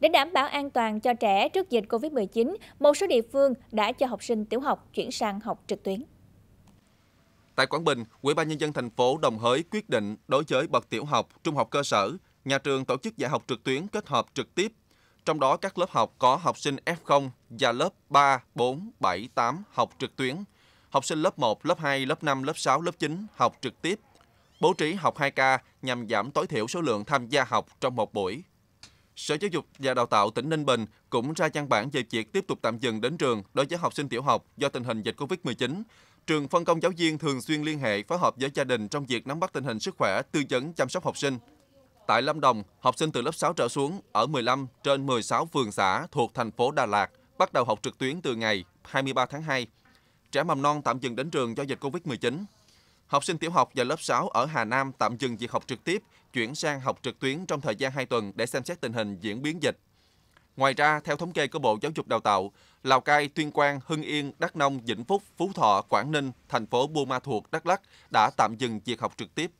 Để đảm bảo an toàn cho trẻ trước dịch COVID-19, một số địa phương đã cho học sinh tiểu học chuyển sang học trực tuyến. Tại Quảng Bình, Ủy ban nhân dân thành phố đồng hới quyết định đối với bậc tiểu học, trung học cơ sở, nhà trường tổ chức dạy học trực tuyến kết hợp trực tiếp. Trong đó các lớp học có học sinh F0 và lớp 3, 4, 7, 8 học trực tuyến. Học sinh lớp 1, lớp 2, lớp 5, lớp 6, lớp 9 học trực tiếp. Bố trí học 2 k nhằm giảm tối thiểu số lượng tham gia học trong một buổi. Sở Giáo dục và Đào tạo tỉnh Ninh Bình cũng ra văn bản về việc tiếp tục tạm dừng đến trường đối với học sinh tiểu học do tình hình dịch Covid-19. Trường phân công giáo viên thường xuyên liên hệ phối hợp với gia đình trong việc nắm bắt tình hình sức khỏe, tư vấn chăm sóc học sinh. Tại Lâm Đồng, học sinh từ lớp 6 trở xuống ở 15 trên 16 phường xã thuộc thành phố Đà Lạt bắt đầu học trực tuyến từ ngày 23 tháng 2. Trẻ mầm non tạm dừng đến trường do dịch Covid-19. Học sinh tiểu học và lớp 6 ở Hà Nam tạm dừng việc học trực tiếp, chuyển sang học trực tuyến trong thời gian 2 tuần để xem xét tình hình diễn biến dịch. Ngoài ra, theo thống kê của Bộ Giáo dục Đào tạo, Lào Cai, Tuyên Quang, Hưng Yên, Đắk Nông, Vĩnh Phúc, Phú Thọ, Quảng Ninh, thành phố Buôn Ma Thuột, Đắk Lắk đã tạm dừng việc học trực tiếp